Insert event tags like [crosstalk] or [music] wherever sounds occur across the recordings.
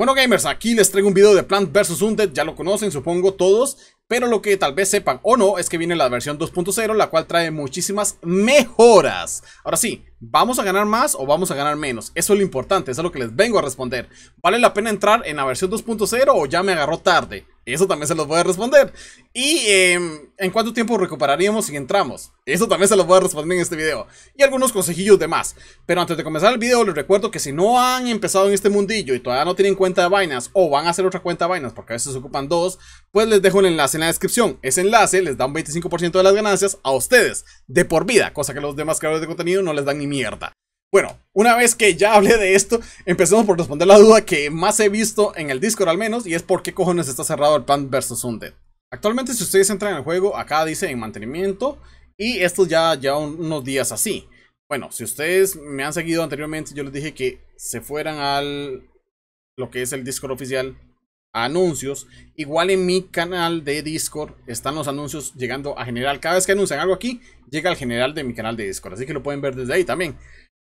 Bueno gamers, aquí les traigo un video de Plant vs Undead, ya lo conocen supongo todos pero lo que tal vez sepan o no es que viene la versión 2.0, la cual trae muchísimas mejoras. Ahora sí, ¿vamos a ganar más o vamos a ganar menos? Eso es lo importante, eso es lo que les vengo a responder. ¿Vale la pena entrar en la versión 2.0 o ya me agarró tarde? Eso también se los voy a responder. ¿Y em, en cuánto tiempo recuperaríamos si entramos? Eso también se los voy a responder en este video. Y algunos consejillos de más. Pero antes de comenzar el video les recuerdo que si no han empezado en este mundillo y todavía no tienen cuenta de vainas o van a hacer otra cuenta de vainas porque a veces ocupan dos, pues les dejo el enlace en la descripción. Ese enlace les da un 25% de las ganancias a ustedes, de por vida, cosa que los demás creadores de contenido no les dan ni mierda. Bueno, una vez que ya hablé de esto, empecemos por responder la duda que más he visto en el Discord al menos, y es por qué cojones está cerrado el Plan vs. Undead. Actualmente si ustedes entran en el juego, acá dice en mantenimiento, y esto ya ya unos días así. Bueno, si ustedes me han seguido anteriormente, yo les dije que se fueran al lo que es el Discord oficial anuncios. Igual en mi canal de Discord están los anuncios llegando a general. Cada vez que anuncian algo aquí, llega al general de mi canal de Discord. Así que lo pueden ver desde ahí también.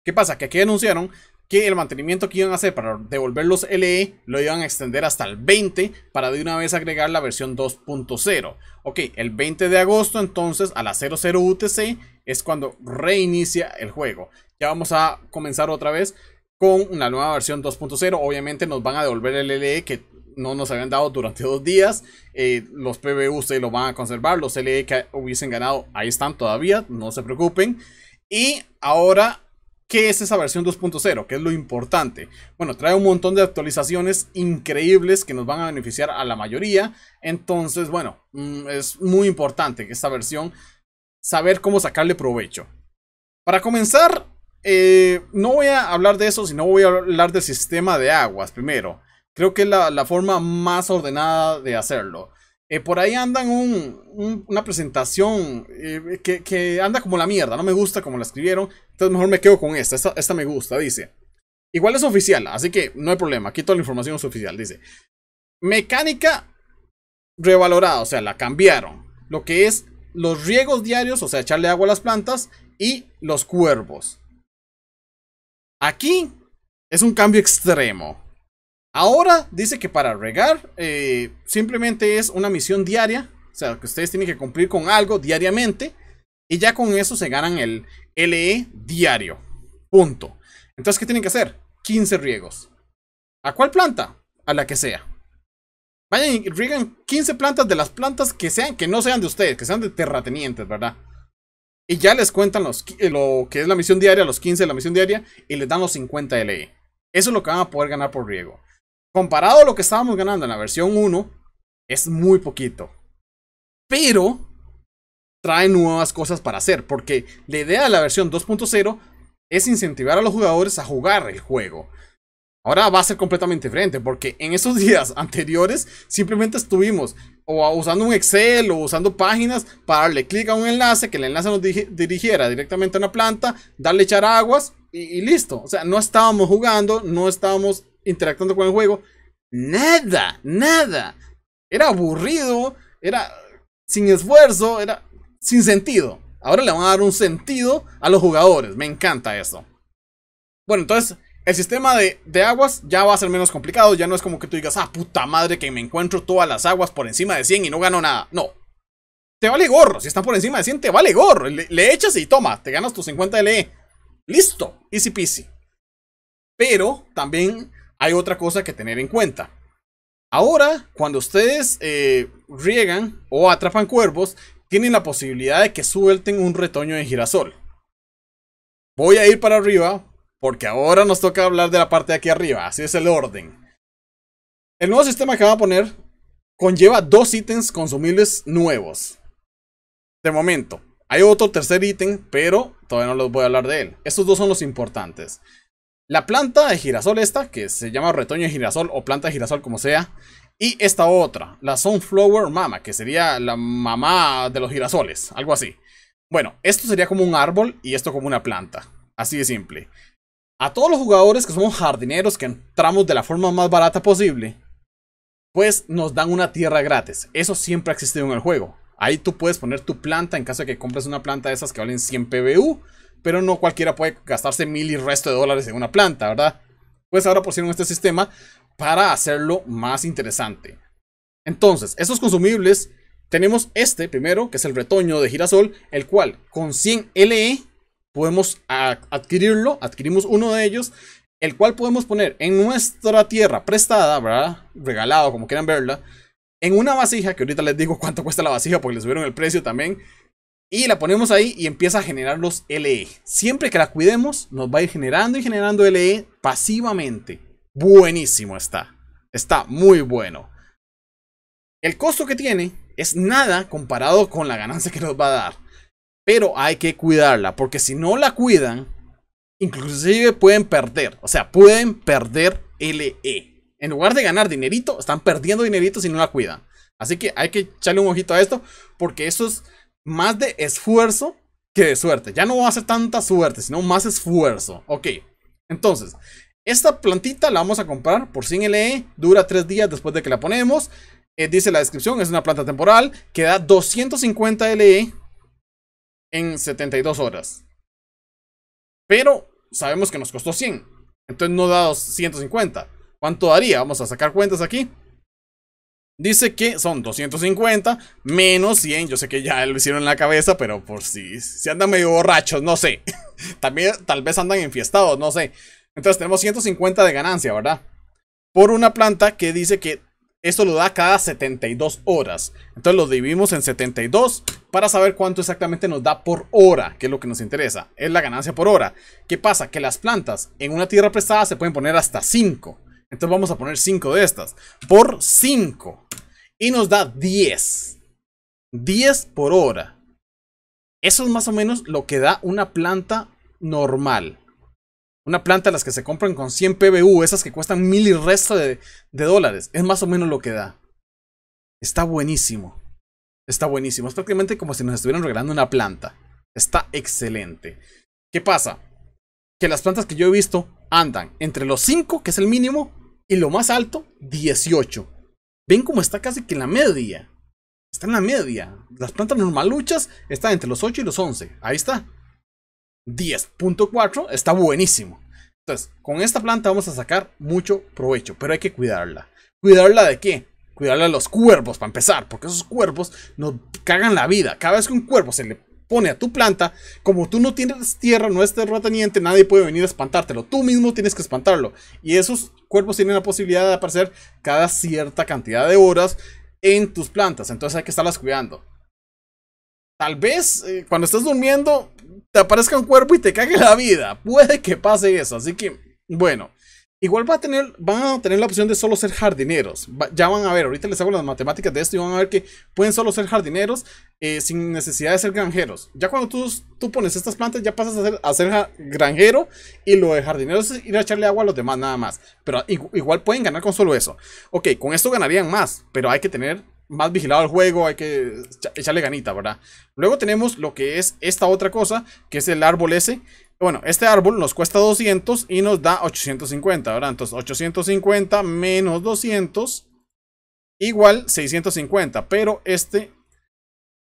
¿Qué pasa? Que aquí anunciaron que el mantenimiento que iban a hacer para devolver los LE lo iban a extender hasta el 20 para de una vez agregar la versión 2.0. Ok, el 20 de agosto entonces a la 00 UTC es cuando reinicia el juego. Ya vamos a comenzar otra vez con una nueva versión 2.0. Obviamente nos van a devolver el LE que no nos habían dado durante dos días. Eh, los PBU se lo van a conservar. Los LE que hubiesen ganado, ahí están todavía, no se preocupen. Y ahora, ¿qué es esa versión 2.0? ¿Qué es lo importante? Bueno, trae un montón de actualizaciones increíbles que nos van a beneficiar a la mayoría. Entonces, bueno, mm, es muy importante que esta versión, saber cómo sacarle provecho. Para comenzar, eh, no voy a hablar de eso, sino voy a hablar del sistema de aguas primero. Creo que es la, forma más ordenada de hacerlo. Eh, por ahí andan una presentación eh, que, anda como la mierda, no me gusta como la escribieron, entonces mejor me quedo con esta, esta, esta me gusta, dice. Igual es oficial, así que no hay problema, aquí toda la información es oficial, dice. Mecánica revalorada, o sea, la cambiaron. Lo que es los riegos diarios, o sea, echarle agua a las plantas y los cuervos. Aquí es un cambio extremo. Ahora dice que para regar eh, simplemente es una misión diaria, o sea, que ustedes tienen que cumplir con algo diariamente y ya con eso se ganan el LE diario. Punto. Entonces, ¿qué tienen que hacer? 15 riegos. ¿A cuál planta? A la que sea. Vayan y riegan 15 plantas de las plantas que sean, que no sean de ustedes, que sean de terratenientes, ¿verdad? Y ya les cuentan los, eh, lo que es la misión diaria, los 15 de la misión diaria, y les dan los 50 LE. Eso es lo que van a poder ganar por riego comparado a lo que estábamos ganando en la versión 1, es muy poquito. Pero trae nuevas cosas para hacer, porque la idea de la versión 2.0 es incentivar a los jugadores a jugar el juego. Ahora va a ser completamente diferente, porque en esos [laughs] días anteriores simplemente estuvimos o usando un Excel o usando páginas para darle clic a un enlace, que el enlace nos dirigiera directamente a una planta, darle echar aguas y, y listo. O sea, no estábamos jugando, no estábamos interactuando con el juego. Nada, nada. Era aburrido, era sin esfuerzo, era sin sentido. Ahora le van a dar un sentido a los jugadores. Me encanta eso. Bueno, entonces el sistema de, aguas ya va a ser menos complicado. Ya no es como que tú digas, ah, puta madre, que me encuentro todas las aguas por encima de 100 y no gano nada. No. Te vale gorro. Si están por encima de 100, te vale gorro. Le, le echas y toma, te ganas tus 50 LE. Listo. Easy peasy. Pero también hay otra cosa que tener en cuenta. Ahora, cuando ustedes eh, riegan o atrapan cuervos, tienen la posibilidad de que suelten un retoño de girasol. Voy a ir para arriba, porque ahora nos toca hablar de la parte de aquí arriba, así es el orden. El nuevo sistema que va a poner conlleva dos ítems consumibles nuevos. De momento, hay otro tercer ítem, pero todavía no les voy a hablar de él. Estos dos son los importantes. La planta de girasol esta, que se llama retoño de girasol o planta de girasol como sea. Y esta otra, la Sunflower Mama, que sería la mamá de los girasoles, algo así. Bueno, esto sería como un árbol y esto como una planta. Así de simple. A todos los jugadores que somos jardineros, que entramos de la forma más barata posible, pues nos dan una tierra gratis. Eso siempre ha existido en el juego. Ahí tú puedes poner tu planta en caso de que compres una planta de esas que valen 100 PBU pero no cualquiera puede gastarse mil y resto de dólares en una planta, ¿verdad? Pues ahora pusieron este sistema para hacerlo más interesante. Entonces, estos consumibles, tenemos este primero, que es el retoño de girasol, el cual con 100 LE podemos adquirirlo, adquirimos uno de ellos, el cual podemos poner en nuestra tierra prestada, ¿verdad? Regalado, como quieran verla, en una vasija, que ahorita les digo cuánto cuesta la vasija porque les subieron el precio también, y la ponemos ahí y empieza a generar los LE. Siempre que la cuidemos, nos va a ir generando y generando LE pasivamente. Buenísimo está. Está muy bueno. El costo que tiene es nada comparado con la ganancia que nos va a dar. Pero hay que cuidarla, porque si no la cuidan, inclusive pueden perder. O sea, pueden perder LE. En lugar de ganar dinerito, están perdiendo dinerito si no la cuidan. Así que hay que echarle un ojito a esto, porque eso es más de esfuerzo que de suerte. Ya no va a ser tanta suerte, sino más esfuerzo. Ok, entonces, esta plantita la vamos a comprar por 100 LE, dura 3 días después de que la ponemos. Eh, dice la descripción, es una planta temporal que da 250 LE en 72 horas. Pero sabemos que nos costó 100, entonces no da 250. ¿Cuánto daría? Vamos a sacar cuentas aquí. Dice que son 250 menos 100. Yo sé que ya lo hicieron en la cabeza, pero por si, si andan medio borrachos, no sé. [laughs] También, tal vez andan enfiestados, no sé. Entonces tenemos 150 de ganancia, ¿verdad? Por una planta que dice que esto lo da cada 72 horas. Entonces lo dividimos en 72 para saber cuánto exactamente nos da por hora, que es lo que nos interesa. Es la ganancia por hora. ¿Qué pasa? Que las plantas en una tierra prestada se pueden poner hasta 5. Entonces vamos a poner 5 de estas por 5 y nos da 10. 10 por hora. Eso es más o menos lo que da una planta normal. Una planta las que se compran con 100 PBU, esas que cuestan mil y resto de, de dólares. Es más o menos lo que da. Está buenísimo. Está buenísimo. Es prácticamente como si nos estuvieran regalando una planta. Está excelente. ¿Qué pasa? que las plantas que yo he visto andan entre los 5, que es el mínimo, y lo más alto, 18. Ven cómo está casi que en la media. Está en la media. Las plantas normaluchas están entre los 8 y los 11. Ahí está. 10.4 está buenísimo. Entonces, con esta planta vamos a sacar mucho provecho, pero hay que cuidarla. ¿Cuidarla de qué? Cuidarla de los cuervos, para empezar, porque esos cuervos nos cagan la vida. Cada vez que un cuervo se le pone a tu planta, como tú no tienes tierra, no es terrateniente, nadie puede venir a espantártelo. Tú mismo tienes que espantarlo. Y esos cuerpos tienen la posibilidad de aparecer cada cierta cantidad de horas en tus plantas. Entonces hay que estarlas cuidando. Tal vez eh, cuando estés durmiendo te aparezca un cuerpo y te cague la vida. Puede que pase eso. Así que, bueno. Igual va a tener, van a tener la opción de solo ser jardineros. ya van a ver, ahorita les hago las matemáticas de esto y van a ver que pueden solo ser jardineros eh, sin necesidad de ser granjeros. Ya cuando tú, pones estas plantas ya pasas a ser, a granjero y lo de jardineros es ir a echarle agua a los demás nada más. Pero igual pueden ganar con solo eso. Ok, con esto ganarían más, pero hay que tener más vigilado el juego, hay que echarle ganita, ¿verdad? Luego tenemos lo que es esta otra cosa, que es el árbol ese, bueno, este árbol nos cuesta 200 y nos da 850, ¿verdad? Entonces 850 menos 200 igual 650, pero este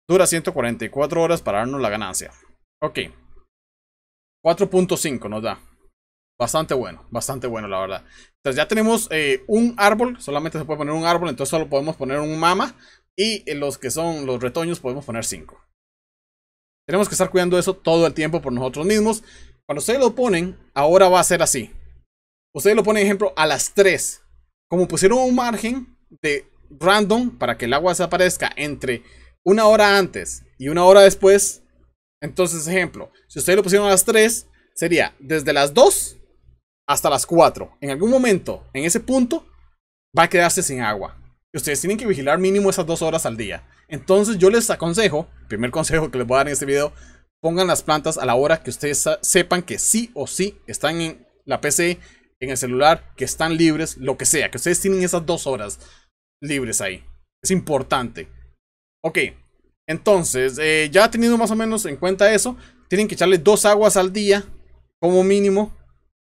dura 144 horas para darnos la ganancia. Ok. 4.5 nos da. Bastante bueno, bastante bueno la verdad. Entonces ya tenemos eh, un árbol, solamente se puede poner un árbol, entonces solo podemos poner un mama y los que son los retoños podemos poner 5. Tenemos que estar cuidando eso todo el tiempo por nosotros mismos. Cuando ustedes lo ponen, ahora va a ser así. Ustedes lo ponen, ejemplo, a las 3. Como pusieron un margen de random para que el agua desaparezca entre una hora antes y una hora después. Entonces, ejemplo, si ustedes lo pusieron a las 3, sería desde las 2 hasta las 4. En algún momento, en ese punto, va a quedarse sin agua ustedes tienen que vigilar mínimo esas dos horas al día. Entonces yo les aconsejo, primer consejo que les voy a dar en este video, pongan las plantas a la hora que ustedes sepan que sí o sí están en la PC, en el celular, que están libres, lo que sea, que ustedes tienen esas dos horas libres ahí. Es importante. Ok, entonces, eh, ya teniendo más o menos en cuenta eso, tienen que echarle dos aguas al día como mínimo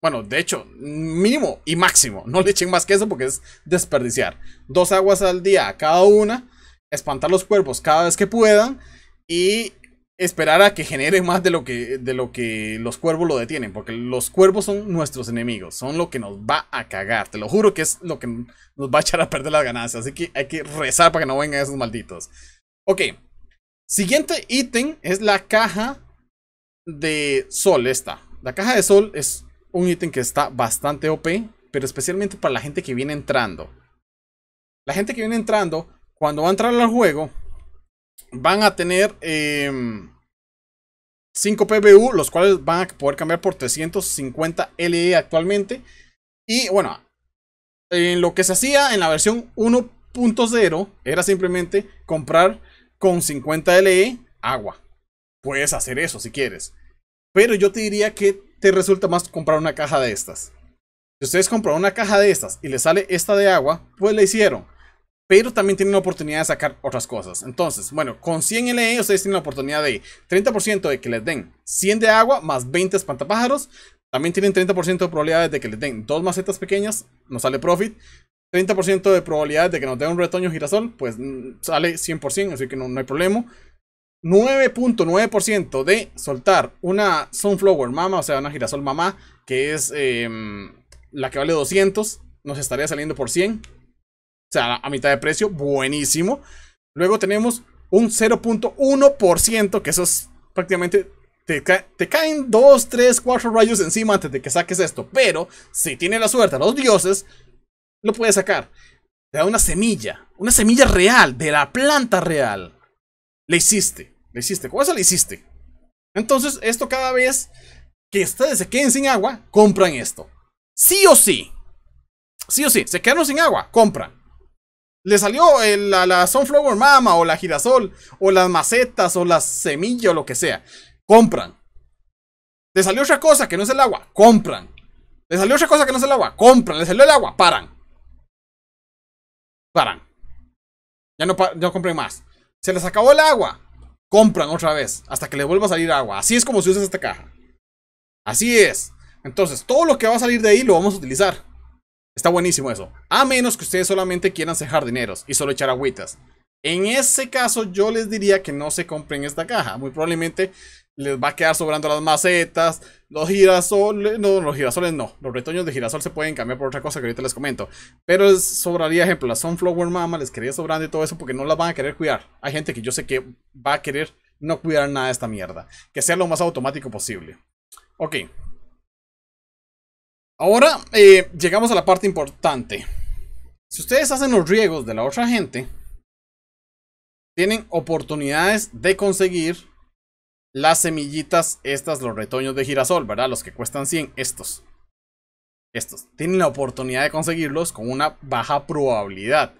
bueno, de hecho, mínimo y máximo. No le echen más que eso porque es desperdiciar. Dos aguas al día a cada una. Espantar los cuervos cada vez que puedan. Y esperar a que genere más de lo que, de lo que los cuervos lo detienen. Porque los cuervos son nuestros enemigos. Son lo que nos va a cagar. Te lo juro que es lo que nos va a echar a perder las ganancias. Así que hay que rezar para que no vengan esos malditos. Ok. Siguiente ítem es la caja de sol. Esta. La caja de sol es un ítem que está bastante OP, pero especialmente para la gente que viene entrando. La gente que viene entrando, cuando va a entrar al juego, van a tener 5 em, PBU, los cuales van a poder cambiar por 350 LE actualmente. Y bueno, en lo que se hacía en la versión 1.0 era simplemente comprar con 50 LE agua. Puedes hacer eso si quieres. Pero yo te diría que te resulta más comprar una caja de estas. Si ustedes compran una caja de estas y les sale esta de agua, pues la hicieron. Pero también tienen la oportunidad de sacar otras cosas. Entonces, bueno, con 100 LE ustedes tienen la oportunidad de 30% de que les den 100 de agua más 20 espantapájaros. También tienen 30% de probabilidades de que les den dos macetas pequeñas, nos sale profit. 30% de probabilidades de que nos den un retoño girasol, pues mm, sale 100%, así que no hay problema. 9.9% de soltar una Sunflower Mama, o sea, una girasol mamá, que es em, la que vale 200, nos estaría saliendo por 100. O sea, a mitad de precio, buenísimo. Luego tenemos un 0.1%, que eso es prácticamente... Te, caen 2, 3, 4 rayos encima antes de que saques esto. Pero si tiene la suerte, los dioses, lo puedes sacar. Te da una semilla, una semilla real, de la planta real. Le hiciste. Le hiciste, con le hiciste. Entonces, esto cada vez que ustedes se queden sin agua, compran esto. Sí o sí. Sí o sí, se quedaron sin agua, compran. Le salió la, Sunflower Mama o la girasol o las macetas o las semillas o lo que sea. Compran. Le salió otra cosa que no es el agua, compran. Le salió otra cosa que no es el agua, compran. Le salió el agua, paran. Paran. Ya no, ya no compren más. Se les acabó el agua, compran otra vez hasta que le vuelva a salir agua. Así es como se usa esta caja. Así es. Entonces, todo lo que va a salir de ahí lo vamos a utilizar. Está buenísimo eso. A menos que ustedes solamente quieran ser jardineros y solo echar agüitas. En ese caso, yo les diría que no se compren esta caja. Muy probablemente les va a quedar sobrando las macetas, los girasoles, no, los girasoles no, los retoños de girasol se pueden cambiar por otra cosa que ahorita les comento, pero sobraría, ejemplo, las sunflower mama les quería sobrando y todo eso porque no las van a querer cuidar. Hay gente que yo sé que va a querer no cuidar nada de esta mierda, que sea lo más automático posible. Ok. Ahora eh, llegamos a la parte importante. Si ustedes hacen los riegos de la otra gente, tienen oportunidades de conseguir las semillitas, estas, los retoños de girasol, ¿verdad? Los que cuestan 100, estos. Estos. Tienen la oportunidad de conseguirlos con una baja probabilidad.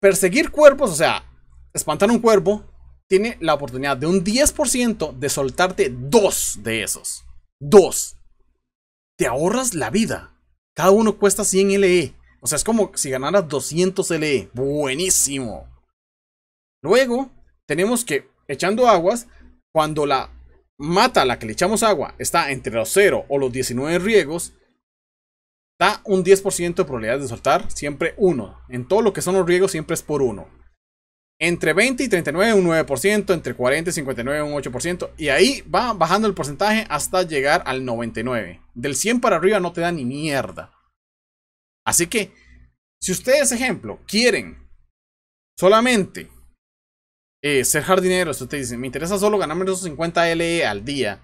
Perseguir cuerpos, o sea, espantar un cuerpo tiene la oportunidad de un 10% de soltarte dos de esos. Dos. Te ahorras la vida. Cada uno cuesta 100 LE. O sea, es como si ganaras 200 LE. Buenísimo. Luego, tenemos que echando aguas, cuando la mata a la que le echamos agua está entre los 0 o los 19 riegos, da un 10% de probabilidad de soltar, siempre 1. En todo lo que son los riegos siempre es por 1. Entre 20 y 39 un 9%, entre 40 y 59 un 8%, y ahí va bajando el porcentaje hasta llegar al 99%. Del 100 para arriba no te da ni mierda. Así que, si ustedes, ejemplo, quieren solamente eh, ser jardinero, usted dice, me interesa solo ganarme esos 50 LE al día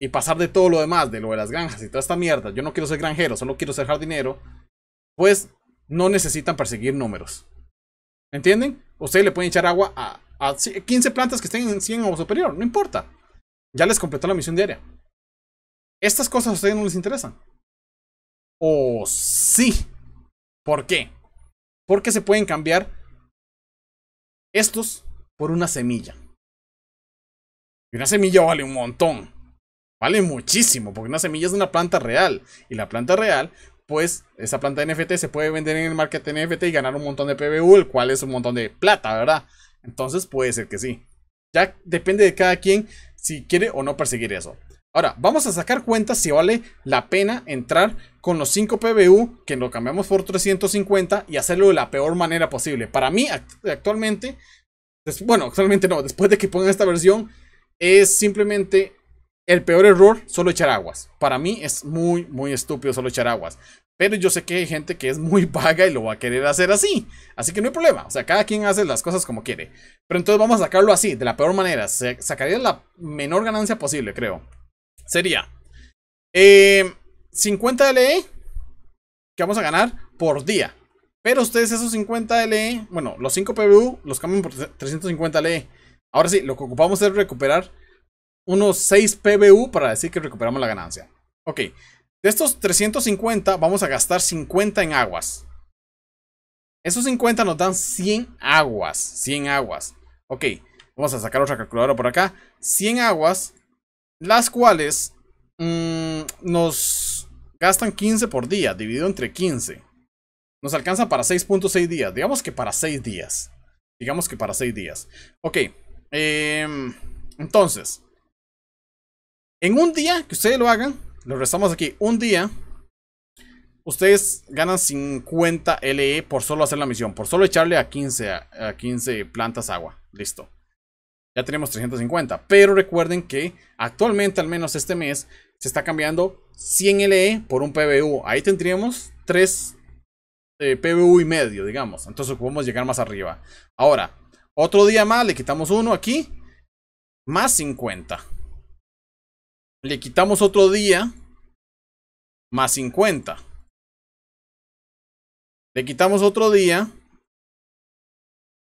y pasar de todo lo demás, de lo de las granjas y toda esta mierda, yo no quiero ser granjero, solo quiero ser jardinero, pues no necesitan perseguir números. ¿Entienden? Usted le pueden echar agua a, a 15 plantas que estén en 100 o superior, no importa. Ya les completó la misión diaria. Estas cosas a ustedes no les interesan. O sí. ¿Por qué? Porque se pueden cambiar estos por una semilla. Y una semilla vale un montón. Vale muchísimo, porque una semilla es una planta real. Y la planta real, pues esa planta NFT se puede vender en el market NFT y ganar un montón de PBU, el cual es un montón de plata, ¿verdad? Entonces puede ser que sí. Ya depende de cada quien si quiere o no perseguir eso. Ahora, vamos a sacar cuentas si vale la pena entrar con los 5 PBU, que lo cambiamos por 350 y hacerlo de la peor manera posible. Para mí, actualmente, bueno, actualmente no, después de que pongan esta versión, es simplemente el peor error, solo echar aguas. Para mí es muy, muy estúpido solo echar aguas. Pero yo sé que hay gente que es muy [laughs] vaga y lo va a querer hacer así. Así que no hay problema. O sea, cada quien hace las cosas como quiere. Pero entonces vamos a sacarlo así, de la peor manera. sacaría la menor ganancia posible, creo sería 50 eh, LE que vamos a ganar por día. Pero ustedes esos 50 LE, bueno, los 5 PBU los cambian por 350 LE. Ahora sí, lo que ocupamos es recuperar unos 6 PBU para decir que recuperamos la ganancia. Ok, de estos 350 vamos a gastar 50 en aguas. Esos 50 nos dan 100 aguas. 100 aguas. Ok, vamos a sacar otra calculadora por acá. 100 aguas las cuales mm, nos gastan 15 por día, dividido entre 15. Nos alcanza para 6.6 días, digamos que para 6 días. Digamos que para 6 días. Ok, em, entonces, en un día que ustedes lo hagan, lo restamos aquí, un día, ustedes ganan 50 LE por solo hacer la misión, por solo echarle a 15, a 15 plantas agua. Listo ya tenemos 350. Pero recuerden que actualmente, al menos este mes, se está cambiando 100 LE por un PBU. Ahí tendríamos 3 eh, PBU y medio, digamos. Entonces podemos llegar más arriba. Ahora, otro día más, le quitamos uno aquí. Más 50. Le quitamos otro día. Más 50. Le quitamos otro día.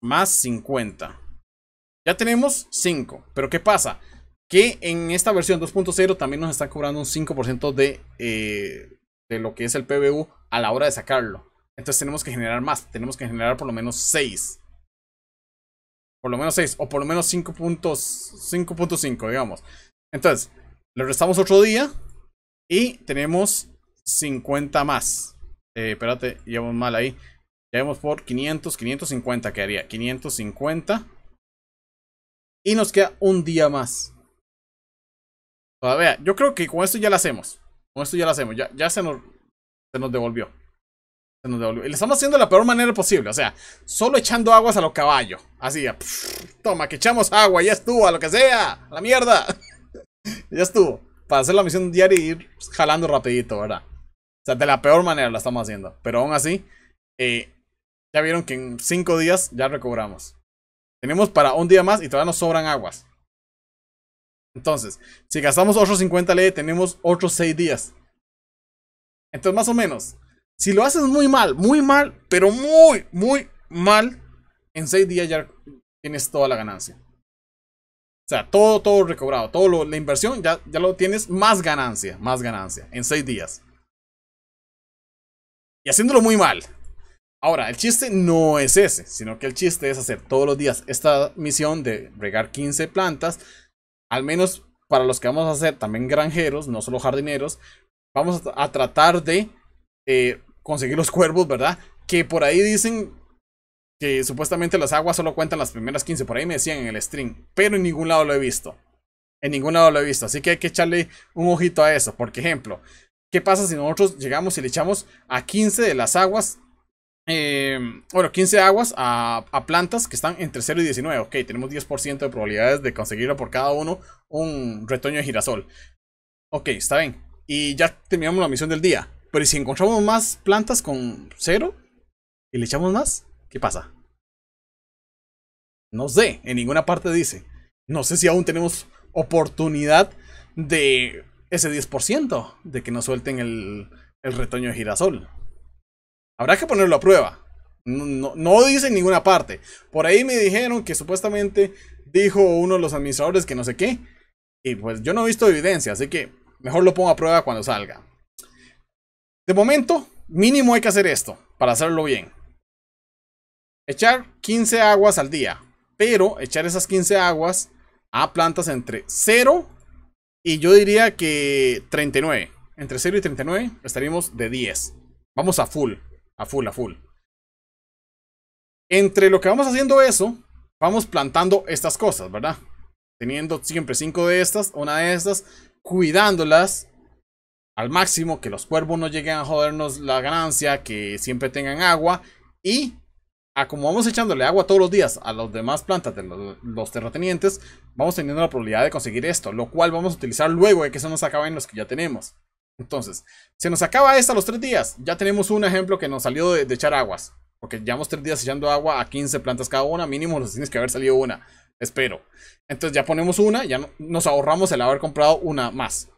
Más 50. Ya tenemos 5, pero ¿qué pasa? Que en esta versión 2.0 también nos están cobrando un 5% de, eh, de lo que es el PBU a la hora de sacarlo. Entonces tenemos que generar más, tenemos que generar por lo menos 6. Por lo menos 6, o por lo menos 5.5, digamos. Entonces, le restamos otro día y tenemos 50 más. Eh, espérate, llevamos mal ahí. Llevamos por 500, 550 quedaría. 550 y nos queda un día más. Todavía, yo creo que con esto ya lo hacemos. Con esto ya lo hacemos. Ya, ya se, nos, se nos devolvió. Se nos devolvió. Y lo estamos haciendo de la peor manera posible. O sea, solo echando aguas a los caballos. Así, ya. toma, que echamos agua. Ya estuvo, a lo que sea. la mierda. [laughs] ya estuvo. Para hacer la misión diaria y ir jalando rapidito, ¿verdad? O sea, de la peor manera la estamos haciendo. Pero aún así, eh, ya vieron que en 5 días ya recobramos. Tenemos para un día más y todavía nos sobran aguas. Entonces, si gastamos otros 50 LE tenemos otros 6 días. Entonces, más o menos, si lo haces muy mal, muy mal, pero muy, muy mal, en 6 días ya tienes toda la ganancia. O sea, todo, todo recobrado, todo la inversión ya, ya lo tienes más ganancia, más ganancia, en 6 días. Y haciéndolo muy mal. Ahora, el chiste no es ese, sino que el chiste es hacer todos los días esta misión de regar 15 plantas, al menos para los que vamos a hacer también granjeros, no solo jardineros, vamos a tratar de eh, conseguir los cuervos, ¿verdad? Que por ahí dicen que supuestamente las aguas solo cuentan las primeras 15, por ahí me decían en el stream, pero en ningún lado lo he visto. En ningún lado lo he visto, así que hay que echarle un ojito a eso. Porque ejemplo, ¿qué pasa si nosotros llegamos y le echamos a 15 de las aguas eh, bueno, 15 aguas a, plantas que están entre 0 y 19. Ok, tenemos 10% de probabilidades de conseguir por cada uno un retoño de girasol. Ok, está bien. Y ya terminamos la misión del día. Pero si encontramos más plantas con 0 y le echamos más, ¿qué pasa? No sé, en ninguna parte dice. No sé si aún tenemos oportunidad de ese 10% de que nos suelten el retoño de girasol. Habrá que ponerlo a prueba. No, dice en ninguna parte. Por ahí me dijeron que supuestamente dijo uno de los administradores que no sé qué. Y pues yo no he visto evidencia, así que mejor lo pongo a prueba cuando salga. De momento, mínimo hay que hacer esto para hacerlo bien. Echar 15 aguas al día, pero echar esas 15 aguas a plantas entre 0 y yo diría que 39. Entre 0 y 39 estaríamos de 10. Vamos a full. A full, a full. Entre lo que vamos haciendo eso, vamos plantando estas cosas, ¿verdad? Teniendo siempre cinco de estas, una de estas, cuidándolas al máximo, que los cuervos no lleguen a jodernos la ganancia, que siempre tengan agua y a como vamos echándole agua todos los días a las demás plantas de los, terratenientes, vamos teniendo la probabilidad de conseguir esto, lo cual vamos a utilizar luego de que se nos acaben los que ya tenemos. Entonces, se nos acaba esta los tres días. Ya tenemos un ejemplo que nos salió de, echar aguas. Porque llevamos tres días echando agua a 15 plantas cada una. Mínimo nos tienes que haber salido una. Espero. Entonces ya ponemos una. Ya nos ahorramos el haber comprado una más.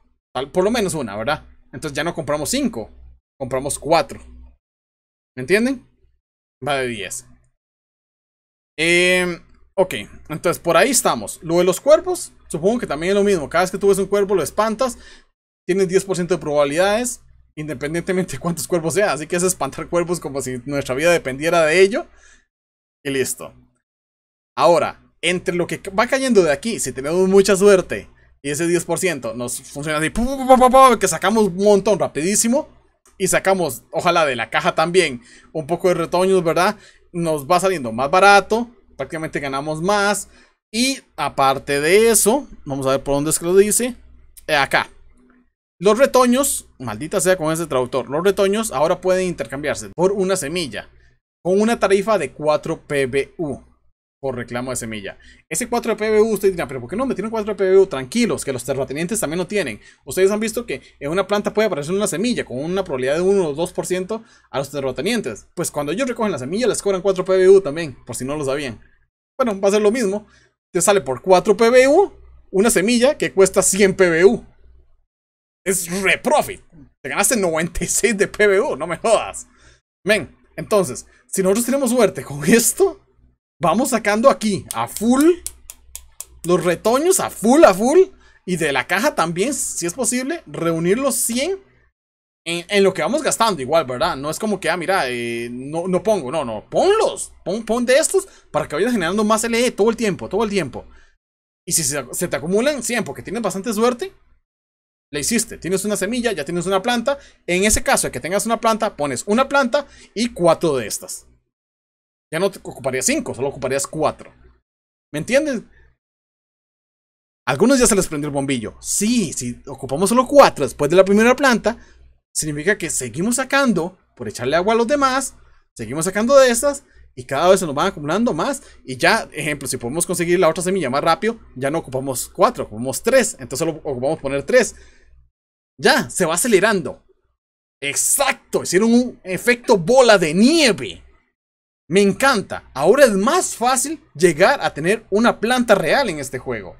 Por lo menos una, ¿verdad? Entonces ya no compramos cinco. Compramos cuatro. ¿Me entienden? Va de 10. Em, ok, entonces por ahí estamos. Lo de los cuerpos, supongo que también es lo mismo. Cada vez que tú ves un cuerpo lo espantas tienes 10% de probabilidades independientemente de cuántos cuerpos sea. Así que es espantar cuerpos como si nuestra vida dependiera de ello. Y listo. Ahora, entre lo que va cayendo de aquí, si tenemos mucha suerte y ese 10% nos funciona así, que sacamos un montón rapidísimo y sacamos, ojalá de la caja también, un poco de retoños, ¿verdad? Nos va saliendo más barato, prácticamente ganamos más. Y aparte de eso, vamos a ver por dónde es que lo dice. Eh, acá, los retoños, maldita sea con ese traductor, los retoños ahora pueden intercambiarse por una semilla con una tarifa de 4 PBU por reclamo de semilla. Ese 4 PBU, ustedes dirán, pero ¿por qué no me tienen 4 PBU? Tranquilos, que los terratenientes también lo tienen. Ustedes han visto que en una planta puede aparecer una semilla con una probabilidad de 1 o 2% a los terratenientes. Pues cuando ellos recogen la semilla les cobran 4 PBU también, por si no lo sabían. Bueno, va a ser lo mismo. Te sale por 4 PBU una semilla que cuesta 100 PBU es profit Te ganaste 96 de PBU, no me jodas. ven entonces, si nosotros tenemos suerte con esto, vamos sacando aquí a full los retoños, a full, a full. Y de la caja también, si es posible, reunir los 100 en, lo que vamos gastando, igual, ¿verdad? No es como que, ah, mira, eh, no, no pongo, no, no, ponlos, pon, pon de estos para que vayas generando más LE todo el tiempo, todo el tiempo. Y si se, se te acumulan 100 porque tienes bastante suerte, la hiciste. Tienes una semilla, ya tienes una planta. En ese caso de que tengas una planta, pones una planta y cuatro de estas. Ya no te ocuparías cinco, solo ocuparías cuatro. ¿Me entiendes? Algunos ya se les prendió el bombillo. Sí, si ocupamos solo cuatro después de la primera planta, significa que seguimos sacando, por echarle agua a los demás, seguimos sacando de estas y cada vez se nos van acumulando más. Y ya, ejemplo, si podemos conseguir la otra semilla más rápido, ya no ocupamos cuatro, ocupamos tres. Entonces solo ocupamos poner tres. Ya, se va acelerando. Exacto, hicieron un efecto bola de nieve. Me encanta. Ahora es más fácil llegar a tener una planta real en este juego.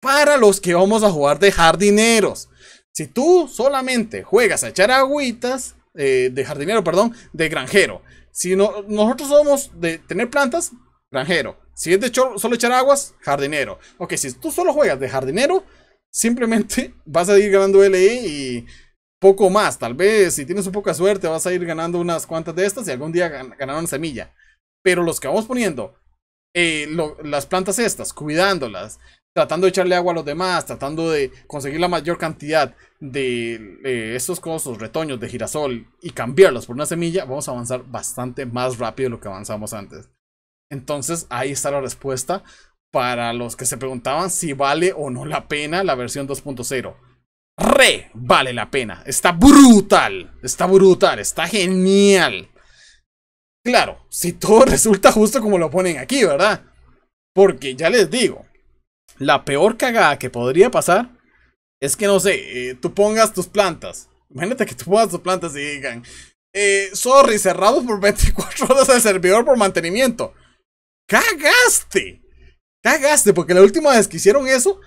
Para los que vamos a jugar de jardineros. Si tú solamente juegas a echar agüitas, eh, de jardinero, perdón, de granjero. Si no, nosotros somos de tener plantas, granjero. Si es de solo echar aguas, jardinero. Ok, si tú solo juegas de jardinero, simplemente [laughs] vas a ir ganando LE y poco más. Tal vez si tienes un poca suerte vas a ir ganando unas cuantas de estas y algún día ganarán una semilla. Pero los que vamos poniendo, eh, las plantas estas, cuidándolas, tratando de echarle agua a los demás, tratando de conseguir la mayor cantidad de eh, estos cosas, retoños de girasol y cambiarlos por una semilla, vamos a avanzar bastante más rápido de lo que avanzamos antes. Entonces ahí está la respuesta para los que se preguntaban si vale o no la pena la versión 2.0. Re vale la pena. Está brutal. Está brutal. Está genial. Claro, si todo [laughs] resulta justo como lo ponen aquí, ¿verdad? Porque ya les digo, la peor cagada que podría pasar es que, no sé, eh, tú pongas tus plantas. Imagínate que tú pongas tus plantas y digan, eh, sorry, cerrados por 24 [laughs] horas el servidor por mantenimiento. ¡Cagaste! Cagaste, porque la última vez que hicieron eso,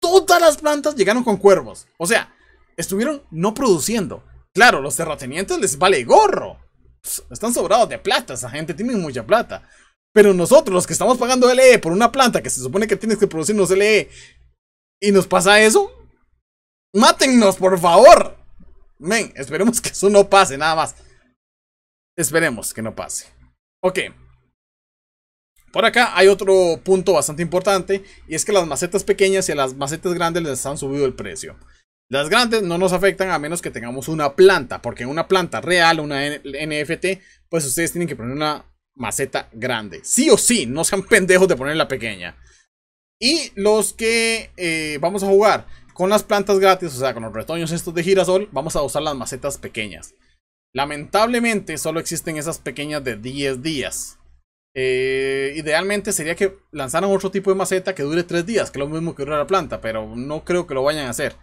todas las plantas llegaron con cuervos. O sea, estuvieron no produciendo. Claro, los terratenientes les vale gorro. Pues, están sobrados de plata, esa gente tiene mucha plata. Pero nosotros, los que estamos pagando LE por una planta que se supone que tienes que producirnos LE y nos pasa eso, mátennos, por favor. ven esperemos que eso no pase, nada más. Esperemos que no pase. Ok. Por acá hay otro punto bastante importante y es que las macetas pequeñas y las macetas grandes les han subido el precio. Las grandes no nos afectan a menos que tengamos una planta, porque una planta real, una NFT, pues ustedes tienen que poner una maceta grande. Sí o sí, no sean [laughs] pendejos de poner la pequeña. Y los que eh, vamos a jugar con las plantas gratis, o sea, con los retoños estos de girasol, vamos a usar las macetas pequeñas. Lamentablemente solo existen esas pequeñas de 10 días. Eh, idealmente sería que lanzaran otro tipo de maceta que dure tres días, que es lo mismo que dura la planta, pero no creo que lo vayan a hacer.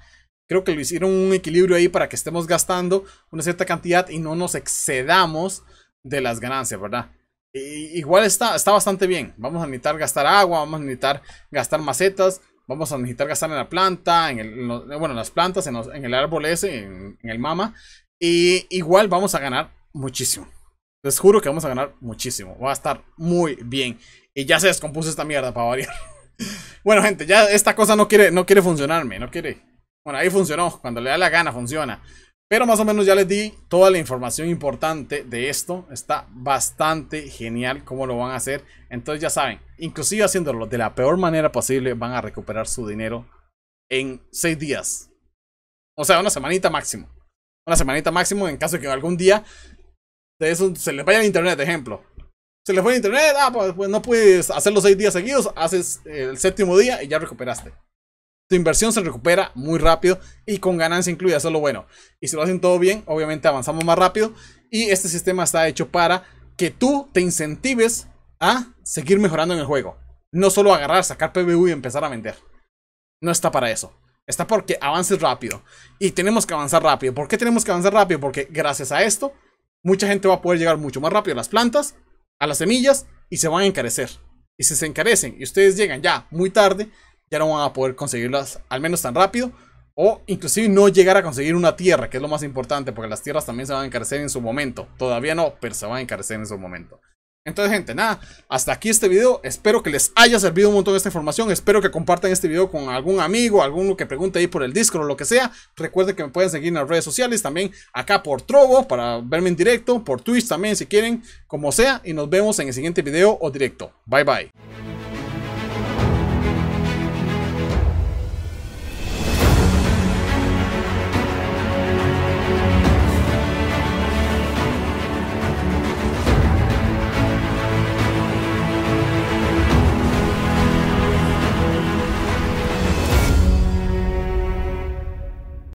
Creo que lo hicieron un equilibrio ahí para que estemos gastando una cierta cantidad y no nos excedamos de las ganancias, ¿verdad? igual está, está bastante bien. Vamos a necesitar gastar agua, vamos a necesitar gastar macetas, vamos a necesitar gastar en la planta, en, bueno, en las plantas, en, el árbol ese, en, en el mama. Y igual vamos a ganar muchísimo. Les juro que vamos a ganar muchísimo. Va a estar muy bien. Y ya se descompuso esta mierda para variar. [laughs] bueno, gente, ya esta cosa no quiere, no quiere funcionarme. No quiere. Bueno, ahí funcionó. Cuando le da la gana, funciona. Pero más o menos ya les di toda la información importante de esto. Está bastante genial cómo lo van a hacer. Entonces ya saben, inclusive haciéndolo de la peor manera posible, van a recuperar su dinero en 6 días. O sea, una semanita máximo. Una semanita máximo en caso de que algún día este, eso, se les vaya el internet, ejemplo. Se les fue el internet, ah, pues, pues no puedes hacer los seis días seguidos, haces el séptimo día y ya recuperaste. Tu inversión se recupera muy rápido y con ganancia incluida, eso es lo bueno. Y si lo hacen todo bien, obviamente avanzamos más rápido. Y este sistema está hecho para que tú te incentives a seguir mejorando en el juego. No solo agarrar, sacar PBU y empezar a vender. No está para eso. Está porque avances rápido. Y tenemos que avanzar rápido. ¿Por qué tenemos que avanzar rápido? Porque gracias a esto mucha gente va a poder llegar mucho más rápido a las plantas, a las semillas y se van a encarecer. Y si se encarecen y ustedes llegan ya muy tarde, ya no van a poder conseguirlas al menos tan rápido o inclusive no llegar a conseguir una tierra, que es lo más importante, porque las tierras también se van a encarecer en su momento. Todavía no, pero se van a encarecer en su momento. Entonces, gente, nada, hasta aquí este video. Espero que les haya servido un montón esta información. Espero que compartan este video con algún amigo, alguno que pregunte ahí por el Discord o lo que sea. Recuerden que me pueden seguir en las redes sociales, también acá por Trovo para verme en directo, por Twitch también si quieren, como sea. Y nos vemos en el siguiente video o directo. Bye bye.